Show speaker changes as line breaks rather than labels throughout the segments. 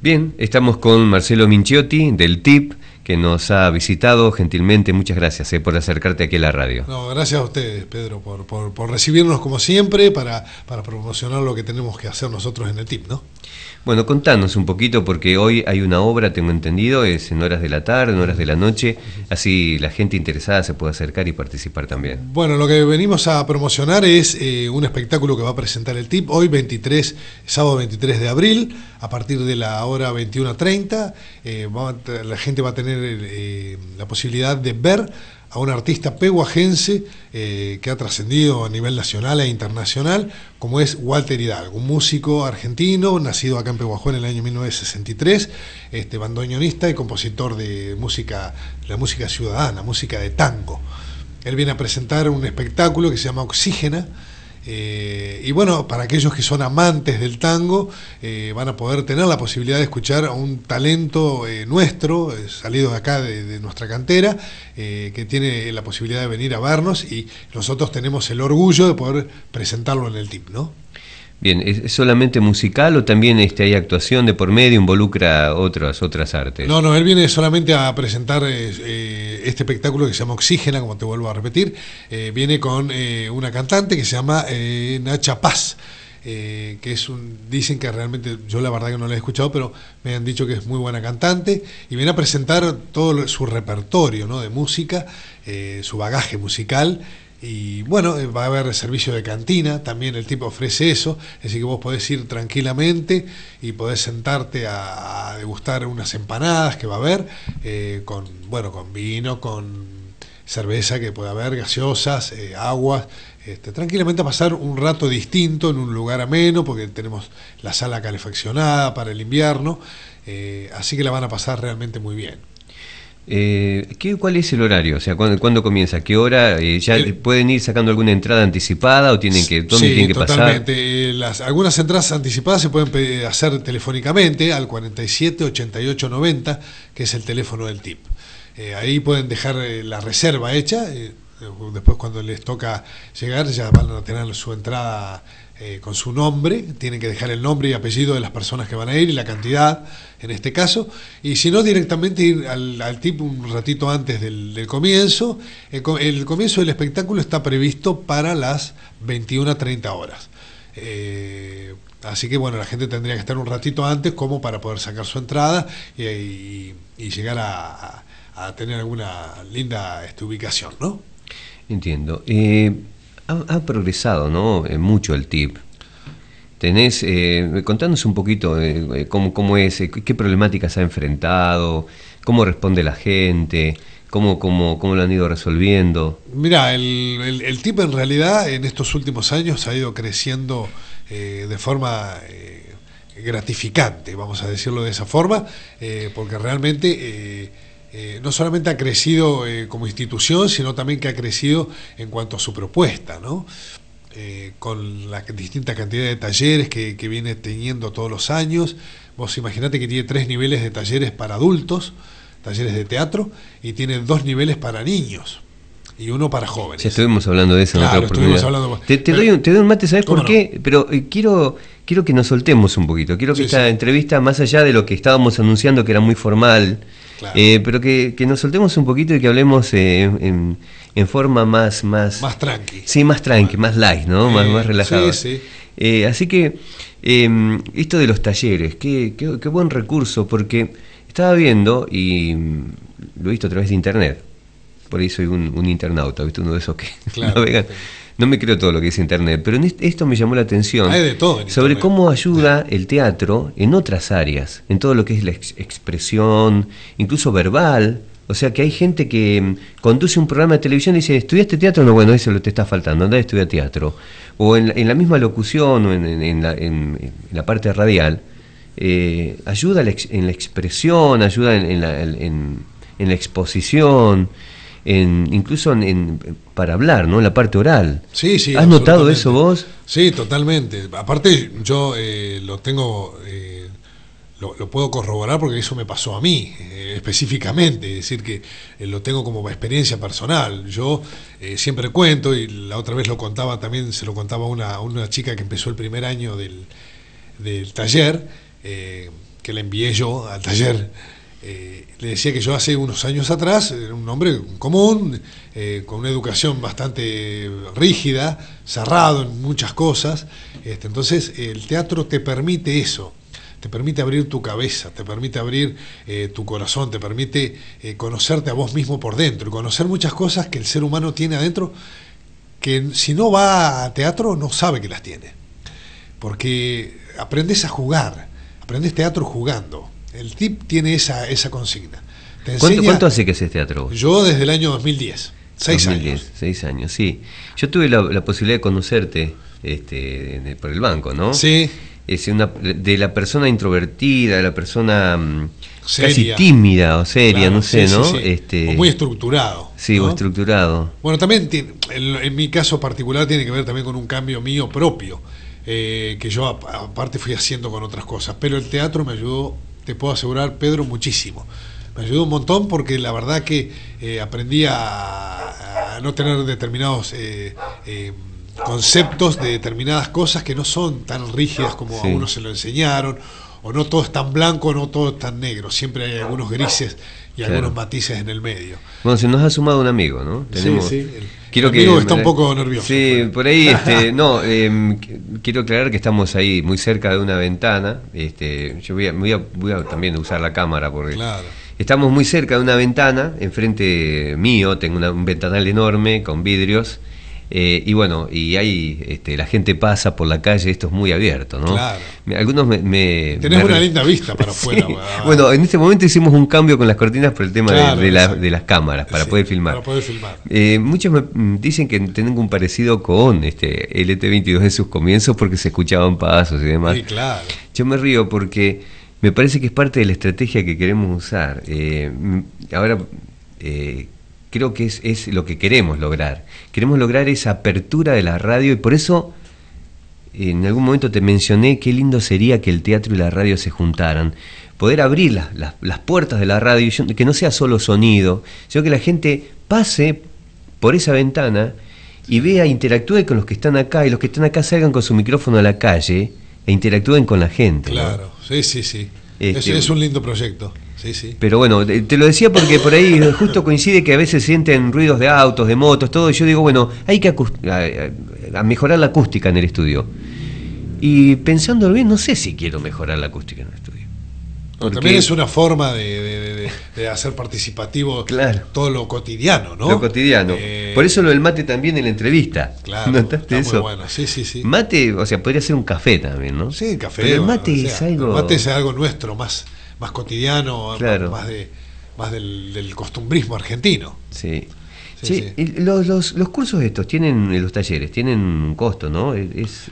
Bien, estamos con Marcelo Minciotti, del TIP, que nos ha visitado gentilmente. Muchas gracias eh, por acercarte aquí a la radio.
No, gracias a ustedes, Pedro, por, por, por recibirnos como siempre para, para, promocionar lo que tenemos que hacer nosotros en el TIP, ¿no?
Bueno, contanos un poquito, porque hoy hay una obra, tengo entendido, es en horas de la tarde, en horas de la noche, así la gente interesada se puede acercar y participar también.
Bueno, lo que venimos a promocionar es eh, un espectáculo que va a presentar el TIP hoy, 23, sábado 23 de abril, a partir de la hora 21.30. Eh, la gente va a tener eh, la posibilidad de ver a un artista pehuajense eh, que ha trascendido a nivel nacional e internacional, como es Walter Hidalgo, un músico argentino, nacido acá en Pehuajó en el año 1963, este, bandoneonista y compositor de música, la música ciudadana, música de tango. Él viene a presentar un espectáculo que se llama Oxígena, eh, y bueno, para aquellos que son amantes del tango, eh, van a poder tener la posibilidad de escuchar a un talento eh, nuestro, salido de acá de, de nuestra cantera, que tiene la posibilidad de venir a vernos y nosotros tenemos el orgullo de poder presentarlo en el TIP, ¿no?
Bien, ¿es solamente musical o también este, hay actuación de por medio, involucra otras, otras artes? No,
no, él viene solamente a presentar eh, eh, este espectáculo que se llama Oxígena, como te vuelvo a repetir. Eh, viene con una cantante que se llama Nacha Paz. que es un, dicen que realmente, yo la verdad que no la he escuchado, pero me han dicho que es muy buena cantante, y viene a presentar todo su repertorio de música, su bagaje musical, y bueno, eh, va a haber servicio de cantina, también el tipo ofrece eso, así que vos podés ir tranquilamente y podés sentarte a, degustar unas empanadas que va a haber, eh, con, bueno, con vino, con cerveza que puede haber, gaseosas, eh, aguas, este, tranquilamente a pasar un rato distinto en un lugar ameno, porque tenemos la sala calefaccionada para el invierno, así que la van a pasar realmente muy bien.
Eh, ¿qué, ¿Cuál es el horario? O sea, ¿cuándo, comienza? ¿Qué hora? Eh, ¿Ya pueden ir sacando alguna entrada anticipada o tienen que, totalmente.
Eh, las, algunas entradas anticipadas se pueden hacer telefónicamente al 47 88 90, que es el teléfono del TIP. Eh, ahí pueden dejar la reserva hecha. después, cuando les toca llegar, ya van a tener su entrada eh, con su nombre, tienen que dejar el nombre y apellido de las personas que van a ir y la cantidad, en este caso, y si no, directamente ir al, al tip un ratito antes del, comienzo. El, comienzo del espectáculo está previsto para las 21.30 horas. Eh, así que bueno, la gente tendría que estar un ratito antes como para poder sacar su entrada y, llegar a, tener alguna linda este, ubicación, ¿no?
Entiendo. Eh, ha, progresado, ¿no? Eh, mucho el TIP. Tenés, eh, contanos un poquito eh, eh, cómo, es, qué problemáticas ha enfrentado, cómo responde la gente, cómo, cómo, cómo lo han ido resolviendo.
Mira, el, el, el, TIP en realidad en estos últimos años ha ido creciendo de forma gratificante, vamos a decirlo de esa forma, porque realmente eh, no solamente ha crecido eh, como institución, sino también que ha crecido en cuanto a su propuesta, eh, con la distinta cantidad de talleres que, que viene teniendo todos los años. Vos imaginate que tiene tres niveles de talleres para adultos, talleres de teatro, y tiene dos niveles para niños, y uno para jóvenes.
Ya estuvimos hablando de eso. Claro, estuvimos hablando. Te, doy un, mate, ¿sabes por qué? Pero eh, quiero, quiero que nos soltemos un poquito. Quiero que esta entrevista, más allá de lo que estábamos anunciando, que era muy formal, eh, pero que, nos soltemos un poquito y que hablemos eh, en, forma más, más... Más tranqui. Sí, más tranqui, más, light, ¿no? más, más relajado. Sí, sí. así que em, esto de los talleres, qué, qué, qué buen recurso, porque estaba viendo, y mm, lo he visto a través de internet, por ahí soy un, internauta, ¿viste? Uno de esos que navegan. No me creo todo lo que dice Internet, pero esto me llamó la atención sobre cómo ayuda el teatro en otras áreas, en todo lo que es la expresión, incluso verbal, o sea que hay gente que mm, conduce un programa de televisión y dice, ¿estudiaste teatro? No, bueno, eso lo te está faltando, anda a estudiar teatro. O en, la misma locución o en, la, parte radial, eh, ayuda en la expresión, ayuda en, la exposición incluso para hablar, ¿no? En la parte oral. Sí, sí. ¿Has notado eso vos?
Sí, totalmente. Aparte, yo eh, lo tengo, eh, lo, puedo corroborar porque eso me pasó a mí eh, específicamente. Es decir, que lo tengo como experiencia personal. Yo siempre cuento, y la otra vez lo contaba también, se lo contaba a una, una chica que empezó el primer año del, del taller, que la envié yo al taller eh, le decía que yo hace unos años atrás era un hombre común, eh, con una educación bastante rígida, cerrado en muchas cosas. Este, entonces, el teatro te permite eso, te permite abrir tu cabeza, te permite abrir eh, tu corazón, te permite conocerte a vos mismo por dentro conocer muchas cosas que el ser humano tiene adentro que si no va a teatro no sabe que las tiene. Porque aprendes a jugar, aprendes teatro jugando el TIP tiene esa, esa consigna. ¿Cuánto,
hace que haces teatro?
Yo desde el año 2010.
Seis años. Seis años, sí. Yo tuve la, posibilidad de conocerte este, por el banco, ¿no? Sí. Es una, de la persona introvertida, de la persona mm, casi tímida o seria, no sé, ¿no? Sí, Este, o muy estructurado. Sí, o estructurado.
Bueno, también en, mi caso particular tiene que ver también con un cambio mío propio, eh, que yo aparte fui haciendo con otras cosas, pero el teatro me ayudó te puedo asegurar, Pedro, muchísimo. Me ayudó un montón porque la verdad que eh, aprendí a, no tener determinados eh, eh, conceptos de determinadas cosas que no son tan rígidas como a uno se lo enseñaron o no todo es tan blanco, no todo es tan negro, siempre hay algunos grises y algunos matices en el medio.
Bueno, se nos ha sumado un amigo, ¿no? sí, sí. El, quiero amigo que, está un poco nervioso. Sí, por ahí, este, no, em, quiero aclarar que estamos ahí muy cerca de una ventana, este, yo voy a, voy también usar la cámara porque... Estamos muy cerca de una ventana, enfrente mío tengo un ventanal enorme con vidrios eh, y bueno, y ahí, este, la gente pasa por la calle, esto es muy abierto, ¿no? Claro. Algunos me... Tenés una linda vista para afuera. Bueno, en este momento hicimos un cambio con las cortinas por el tema de, las cámaras, para poder filmar. Para poder filmar. Eh, muchos me mm, dicen que tengo un parecido con este LT22 en sus comienzos porque se escuchaban pasos y demás. Sí, claro. Yo me río porque me parece que es parte de la estrategia que queremos usar. Eh, ahora... Eh, creo que es, es, lo que queremos lograr. Queremos lograr esa apertura de la radio y por eso en algún momento te mencioné qué lindo sería que el teatro y la radio se juntaran. Poder abrir las puertas de la radio, que no sea solo sonido, sino que la gente pase por esa ventana y vea, interactúe con los que están acá y los que están acá salgan con su micrófono a la calle e interactúen con la gente. Claro,
sí, sí, sí. Este, es un lindo proyecto.
Pero bueno, eh, te lo decía porque por ahí eh, justo coincide que a veces sienten ruidos de autos, de motos, todo. Y yo digo, bueno, hay que mejorar la acústica en el estudio. Y pensándolo bien, no sé si quiero mejorar la acústica en el estudio. También es
una forma de, hacer participativo todo lo cotidiano, ¿no? Lo cotidiano. Eh, por eso
lo del mate también en la entrevista. Claro. está Muy bueno. Sí, sí, sí. Mate, o sea, podría ser un café también, ¿no? Sí, café. el mate es algo. El mate es
algo nuestro, más, más cotidiano, más, de, más del, costumbrismo argentino.
Sí. Sí, Los, los, cursos estos tienen, eh, los talleres, tienen un costo, ¿no?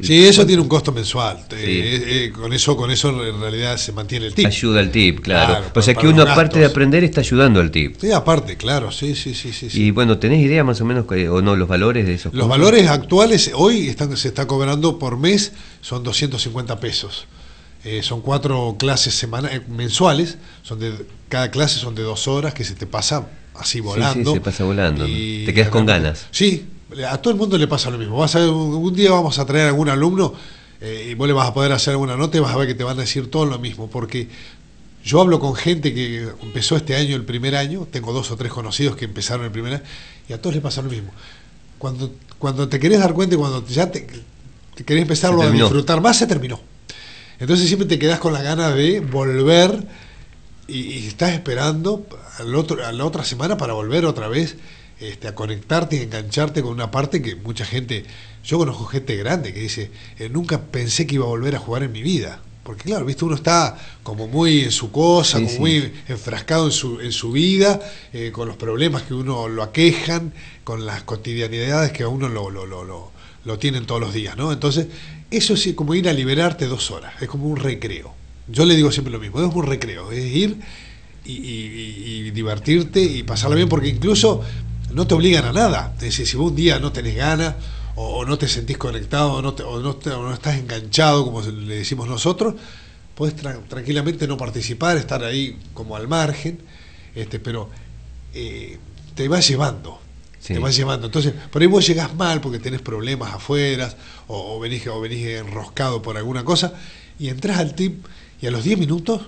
sí, eso tiene un
costo mensual. Eh, eh, con eso con eso en realidad se mantiene el tip. Ayuda
al tip, claro. o sea que uno, aparte de aprender, está ayudando al tip.
Sí, aparte, claro, sí, sí, sí. sí
y bueno, ¿tenés idea más o menos, o no, los valores de esos Los valores
actuales, hoy están, se está cobrando por mes, son 250 pesos. Eh, son cuatro clases semanales, eh, mensuales, son de, cada clase son de dos horas que se te pasa así volando. Sí, se
pasa volando. Y te quedas con ganas.
Sí, a todo el mundo le pasa lo mismo. Vas a, un día vamos a traer a algún alumno eh, y vos le vas a poder hacer alguna nota y vas a ver que te van a decir todo lo mismo, porque yo hablo con gente que empezó este año, el primer año, tengo dos o tres conocidos que empezaron el primer año, y a todos les pasa lo mismo. Cuando, cuando te querés dar cuenta y cuando ya te, querés empezarlo a disfrutar más, se terminó. Entonces siempre te quedas con la gana de volver y, estás esperando al otro, a la otra semana para volver otra vez este, a conectarte y engancharte con una parte que mucha gente, yo conozco gente grande que dice, eh, nunca pensé que iba a volver a jugar en mi vida. Porque claro, visto uno está como muy en su cosa, como muy enfrascado en su, en su vida, eh, con los problemas que uno lo aquejan, con las cotidianidades que a uno lo, lo, lo, lo, lo tienen todos los días, ¿no? Entonces, eso es como ir a liberarte dos horas, es como un recreo. Yo le digo siempre lo mismo, es un recreo, es ir y, divertirte y pasarla bien, porque incluso no te obligan a nada. Es decir, si vos un día no tenés ganas o, no te sentís conectado o no, estás enganchado, como le decimos nosotros, podés tranquilamente no participar, estar ahí como al margen, este, pero eh, te va llevando, te vas llevando. Entonces, por ahí vos llegás mal porque tenés problemas afuera o, venís, o venís enroscado por alguna cosa y entras al tip y a los 10 minutos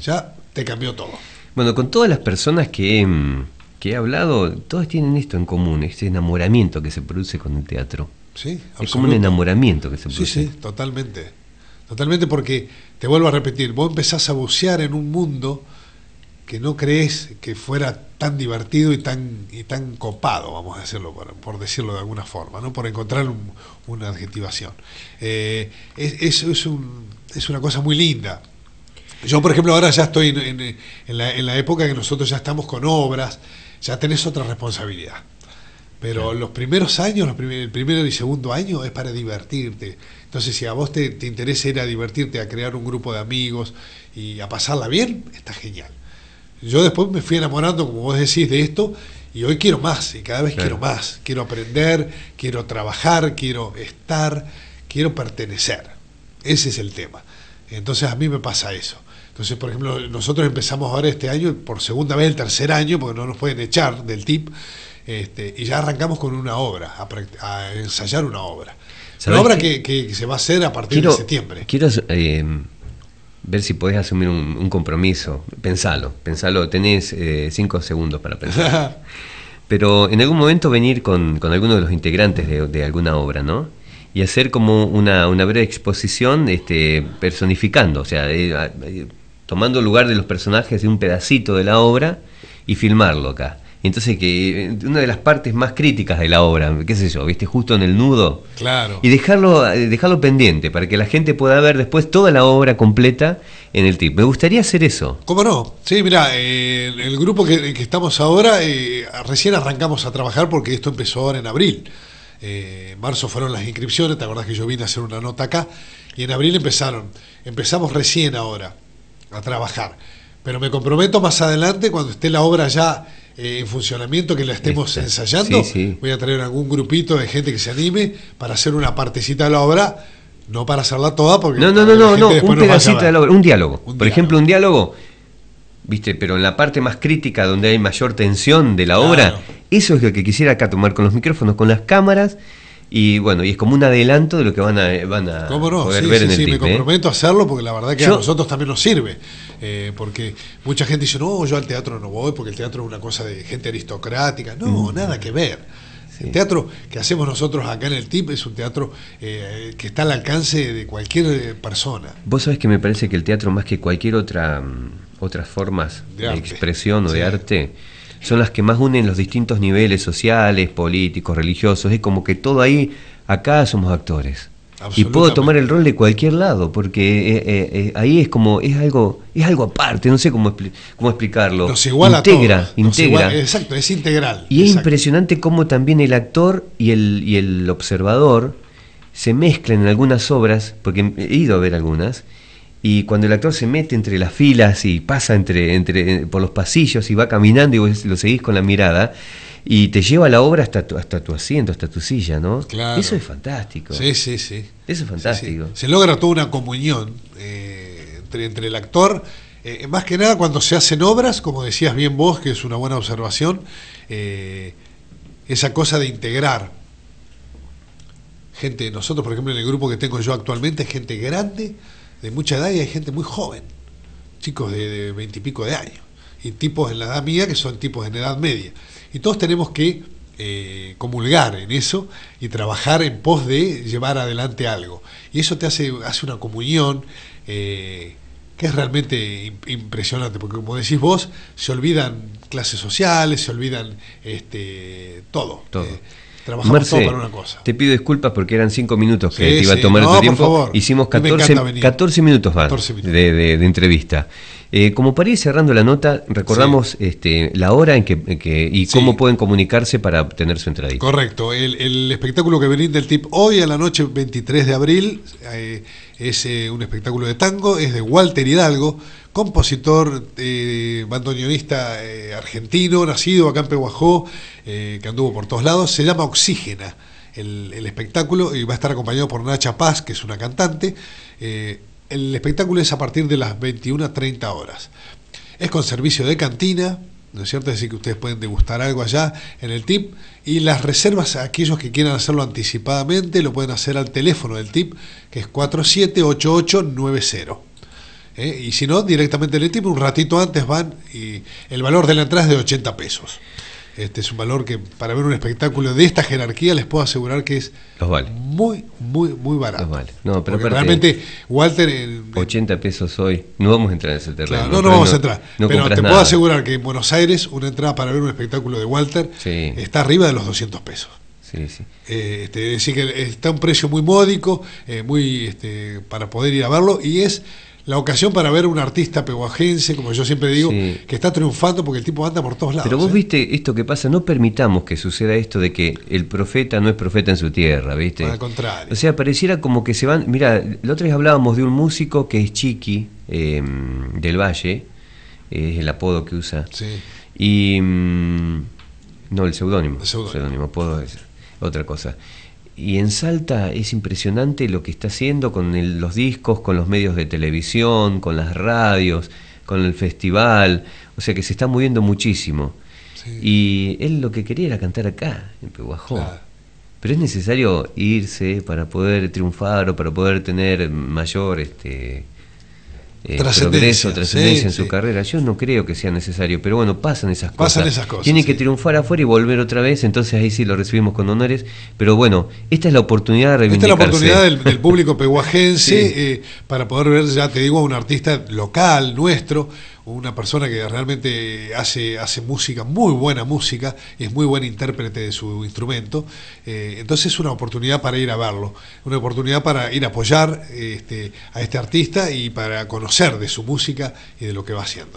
ya te cambió todo.
Bueno, con todas las personas que, em, que, he hablado, todas tienen esto en común, este enamoramiento que se produce con el teatro. Sí, Es como un enamoramiento que se produce. Sí,
sí, totalmente. Totalmente porque, te vuelvo a repetir, vos empezás a bucear en un mundo que no crees que fuera tan divertido y tan, tan copado, vamos a decirlo, por, por decirlo de alguna forma, ¿no? por encontrar una adjetivación. Eh, es, una cosa muy linda, yo, por ejemplo, ahora ya estoy en, en, la, en, época que nosotros ya estamos con obras, ya tenés otra responsabilidad. Pero los primeros años, el primero y segundo año es para divertirte. Entonces, si a vos te, te interesa ir a divertirte, a crear un grupo de amigos y a pasarla bien, está genial yo después me fui enamorando, como vos decís, de esto y hoy quiero más y cada vez quiero más. Quiero aprender, quiero trabajar, quiero estar, quiero pertenecer. Ese es el tema. Entonces a mí me pasa eso. Entonces, por ejemplo, nosotros empezamos ahora este año, por segunda vez el tercer año, porque no nos pueden echar del TIP, este, y ya arrancamos con una obra, a, ensayar una obra.
Una obra que, que, se va a hacer a partir de septiembre. Quiero eh, ver si podés asumir un, compromiso. Pensalo, pensalo, tenés eh, cinco segundos para pensar. Pero en algún momento venir con, con alguno de los integrantes de, alguna obra, ¿no? Y hacer como una, una breve exposición este, personificando, o sea, eh, eh, tomando lugar de los personajes de un pedacito de la obra y filmarlo acá entonces que eh, una de las partes más críticas de la obra, qué sé yo, viste, justo en el nudo. Claro. Y dejarlo, eh, dejarlo pendiente para que la gente pueda ver después toda la obra completa en el tip. Me gustaría hacer eso.
¿Cómo no? Sí, mira, eh, el grupo que, estamos ahora, recién arrancamos a trabajar porque esto empezó ahora en abril. en marzo fueron las inscripciones, te acordás que yo vine a hacer una nota acá, y en abril empezaron. Empezamos recién ahora a trabajar. Pero me comprometo más adelante, cuando esté la obra ya eh, en funcionamiento, que la estemos ensayando. Voy a traer algún grupito de gente que se anime para hacer una partecita de la obra, no para hacerla toda, porque. No, no, no, no, no un pedacito de
la obra, un diálogo. por ejemplo, un diálogo, ¿viste? Pero en la parte más crítica, donde hay mayor tensión de la obra, eso es lo que quisiera acá tomar con los micrófonos, con las cámaras. Y bueno, y es como un adelanto de lo que van a, van a poder ver en el sí, me ¿eh? comprometo
a hacerlo porque la verdad que a nosotros también nos sirve. Eh, porque mucha gente dice, no, yo al teatro no voy porque el teatro es una cosa de gente aristocrática. No, nada que ver. El teatro que hacemos nosotros acá en el TIP es un teatro eh, que está al alcance de cualquier eh, persona.
Vos sabés que me parece que el teatro, más que cualquier otra mm, otras formas de, expresión o de arte, son las que más unen los distintos niveles sociales, políticos, religiosos. Es como que todo ahí, acá somos actores. Y puedo tomar el rol de cualquier lado, porque eh, eh, eh, ahí es como, es algo, es algo aparte, no sé cómo, cómo explicarlo. Nos integra, integra. exacto, es integral. Y es impresionante cómo también el actor y el, el observador se mezclan en algunas obras, porque he ido a ver algunas, y cuando el actor se mete entre las filas y pasa entre, entre, por los pasillos y va caminando y vos lo seguís con la mirada, y te lleva la obra hasta tu, hasta tu asiento, hasta tu silla, ¿no? Claro. Eso es fantástico. Sí, sí, sí. Eso es fantástico.
Se logra toda una comunión eh, entre, el actor, eh, más que nada cuando se hacen obras, como decías bien vos, que es una buena observación, eh, esa cosa de integrar. Gente, nosotros, por ejemplo, en el grupo que tengo yo actualmente, es gente grande, de mucha edad, y hay gente muy joven, chicos de veintipico de, de años, y tipos en la edad mía que son tipos en edad media. Y todos tenemos que eh, comulgar en eso y trabajar en pos de llevar adelante algo. Y eso te hace, hace una comunión eh, que es realmente impresionante, porque como decís vos, se olvidan clases sociales, se olvidan este, todo. Eh, trabajamos todo para una cosa.
Te pido disculpas porque eran cinco minutos que te iba a tomar tiempo. Favor. Hicimos 14, 14 minutos más de entrevista. Eh, como para ir cerrando la nota, recordamos este, la hora en que, y cómo pueden comunicarse para obtener su entrada.
Correcto. El, espectáculo que brinda del TIP hoy a la noche, 23 de abril, eh, es eh, un espectáculo de tango, es de Walter Hidalgo, compositor, bandoneonista argentino, nacido acá en Pehuajó, que anduvo por todos lados. Se llama Oxígena. El, el, espectáculo y va a estar acompañado por Nacha Paz, que es una cantante el espectáculo es a partir de las 21.30 horas. Es con servicio de cantina, ¿no es cierto? Es decir, que ustedes pueden degustar algo allá en el TIP. Y las reservas, aquellos que quieran hacerlo anticipadamente, lo pueden hacer al teléfono del TIP, que es 478890. ¿Eh? Y si no, directamente en el TIP, un ratito antes van y el valor de la entrada es de 80 pesos. Este es un valor que para ver un espectáculo de esta jerarquía les puedo asegurar que es muy, muy, muy barato. No, pero realmente, Walter...
80 pesos hoy, no vamos a entrar en ese terreno. no, no, vamos a entrar. pero te puedo asegurar
que en Buenos Aires una entrada para ver un espectáculo de Walter está arriba de los 200 pesos. Sí, sí. Eh, este, es decir, que está un precio muy módico, eh, muy este, para poder ir a verlo y es la ocasión para ver un artista peguajense, como yo siempre digo, que está triunfando porque el tipo anda por todos lados. Pero vos
¿eh? viste esto que pasa, no permitamos que suceda esto de que el profeta no es profeta en su tierra, ¿viste? Al contrario. O sea, pareciera como que se van. Mira, la otra vez hablábamos de un músico que es Chiqui, em, del Valle, eh, es el apodo que usa. Sí. Y. Mm, no, el seudónimo. El seudónimo, apodo es otra cosa y en Salta es impresionante lo que está haciendo con los discos, con los medios de televisión, con las radios, con el festival, o sea que se está moviendo muchísimo. Y él lo que quería era cantar acá, en Pehuajó. Pero es necesario irse para poder triunfar o para poder tener mayor este, eh, trascendencia en su carrera. Yo no creo que sea necesario, pero bueno, pasan esas cosas. Pasan esas cosas. Tiene que triunfar afuera y volver otra vez, entonces ahí sí lo recibimos con honores. Pero bueno, esta es la oportunidad de reivindicarse. Esta es la oportunidad del, público peguajense
eh, para poder ver, ya te digo, a un artista local, nuestro una persona que realmente hace, hace música, muy buena música, es muy buen intérprete de su instrumento. Eh, entonces es una oportunidad para ir a verlo, una oportunidad para ir a apoyar este, a este artista y para conocer de su música y de lo que va haciendo.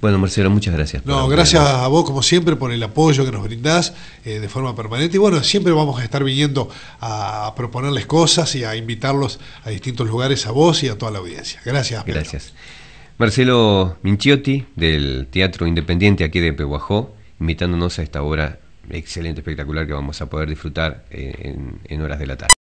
Bueno, Marcelo, muchas gracias. No,
gracias a vos, como siempre, por el apoyo que nos brindás eh, de forma permanente. Y bueno, siempre vamos a estar viniendo a proponerles cosas y a invitarlos a distintos lugares a vos y a toda la audiencia. Gracias.
Gracias. Marcelo Minciotti, del Teatro Independiente aquí de Pehuajó, invitándonos a esta obra excelente, espectacular que vamos a poder disfrutar eh, en horas de la tarde.